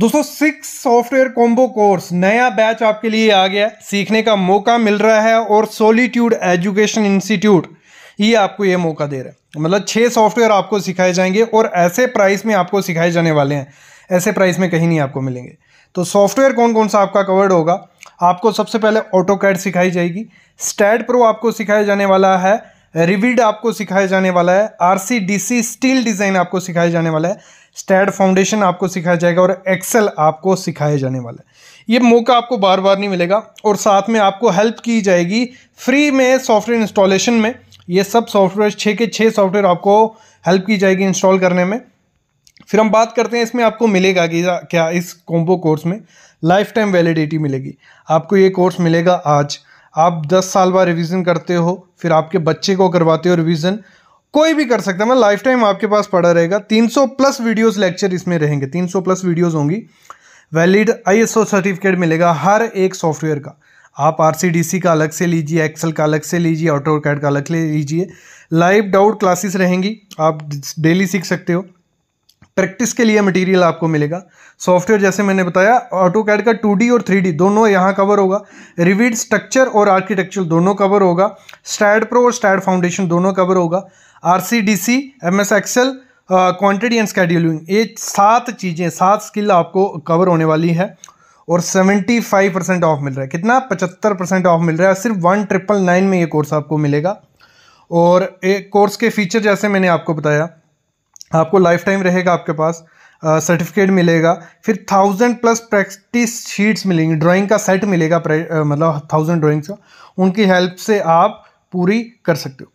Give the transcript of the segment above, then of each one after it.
दोस्तों six software combo course नया batch आपके लिए आ गया सीखने का मौका मिल रहा है और सोलिट्यूड एजुकेशन इंस्टीट्यूट ये आपको ये मौका दे रहा है मतलब छः सॉफ्टवेयर आपको सिखाए जाएंगे और ऐसे प्राइस में आपको सिखाए जाने वाले हैं ऐसे प्राइस में कहीं नहीं आपको मिलेंगे तो सॉफ्टवेयर कौन कौन सा आपका कवर्ड होगा आपको सबसे पहले ऑटो कैड सिखाई जाएगी स्टैड प्रो आपको सिखाया जाने वाला है रिविड आपको सिखाया जाने वाला है आर सी स्टील डिज़ाइन आपको सिखाया जाने वाला है स्टैड फाउंडेशन आपको सिखाया जाएगा और एक्सेल आपको सिखाया जाने वाला है ये मौका आपको बार बार नहीं मिलेगा और साथ में आपको हेल्प की जाएगी फ्री में सॉफ्टवेयर इंस्टॉलेशन में ये सब सॉफ्टवेयर छः के छः सॉफ्टवेयर आपको हेल्प की जाएगी इंस्टॉल करने में फिर हम बात करते हैं इसमें आपको मिलेगा कि क्या इस कॉम्बो कोर्स में लाइफ टाइम वैलिडिटी मिलेगी आपको ये कोर्स मिलेगा आज आप 10 साल बाद रिवीजन करते हो फिर आपके बच्चे को करवाते हो रिवीजन कोई भी कर सकता है मैं लाइफ टाइम आपके पास पड़ा रहेगा 300 प्लस वीडियोस लेक्चर इसमें रहेंगे 300 प्लस वीडियोस होंगी वैलिड आईएसओ सर्टिफिकेट मिलेगा हर एक सॉफ्टवेयर का आप आरसीडीसी का अलग से लीजिए एक्सेल का अलग से लीजिए ऑटो कैड का अलग ले लीजिए लाइव डाउट क्लासेस रहेंगी आप डेली सीख सकते हो प्रैक्टिस के लिए मटेरियल आपको मिलेगा सॉफ्टवेयर जैसे मैंने बताया ऑटो कैड का 2D और 3D दोनों यहाँ कवर होगा रिविड स्ट्रक्चर और आर्किटेक्चर दोनों कवर होगा स्टैड प्रो और स्टैड फाउंडेशन दोनों कवर होगा R C D C M S Excel quantity and scheduling ये सात चीज़ें सात स्किल आपको कवर होने वाली है और 75 परसेंट ऑफ मिल रहा है कितना 75 परसेंट ऑफ मिल रहा है सिर्फ वन ट्रिपल नाइन में ये कोर्स आपको मिलेगा और एक कोर्स के फीचर जैसे मैंने आपको बताया आपको लाइफ टाइम रहेगा आपके पास सर्टिफिकेट मिलेगा फिर थाउजेंड प्लस प्रैक्टिस शीट्स मिलेंगी ड्राइंग का सेट मिलेगा मतलब थाउजेंड ड्राइंग्स का उनकी हेल्प से आप पूरी कर सकते हो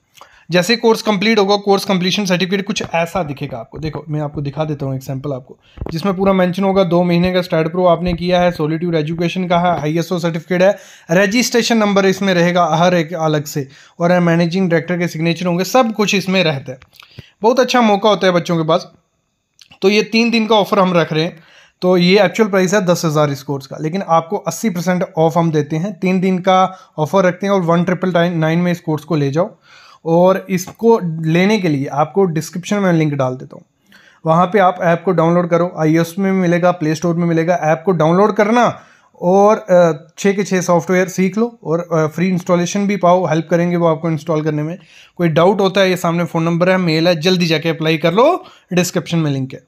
जैसे कोर्स कंप्लीट होगा कोर्स कंप्लीशन सर्टिफिकेट कुछ ऐसा दिखेगा आपको देखो मैं आपको दिखा देता हूँ एग्जाम्पल आपको जिसमें पूरा मेंशन होगा दो महीने का स्टार्ट प्रो आपने किया है सोलिट्यूड एजुकेशन का है आई सर्टिफिकेट है रजिस्ट्रेशन नंबर इसमें रहेगा हर एक अलग से और मैनेजिंग डायरेक्टर के सिग्नेचर होंगे सब कुछ इसमें रहता है बहुत अच्छा मौका होता है बच्चों के पास तो ये तीन दिन का ऑफर हम रख रहे हैं तो ये एक्चुअल प्राइस है दस हज़ार इस कोर्स का लेकिन आपको अस्सी परसेंट ऑफ हम देते हैं तीन दिन का ऑफर रखते हैं और वन ट्रिपल नाइन में इस कोर्स को ले जाओ और इसको लेने के लिए आपको डिस्क्रिप्शन में लिंक डाल देता हूँ वहाँ पे आप ऐप को डाउनलोड करो आई में मिलेगा प्ले स्टोर में मिलेगा ऐप को डाउनलोड करना और छः के छः सॉफ्टवेयर सीख लो और फ्री इंस्टॉलेशन भी पाओ हेल्प करेंगे वो आपको इंस्टॉल करने में कोई डाउट होता है ये सामने फ़ोन नंबर है मेल है जल्दी जाके अप्लाई कर लो डिस्क्रिप्शन में लिंक है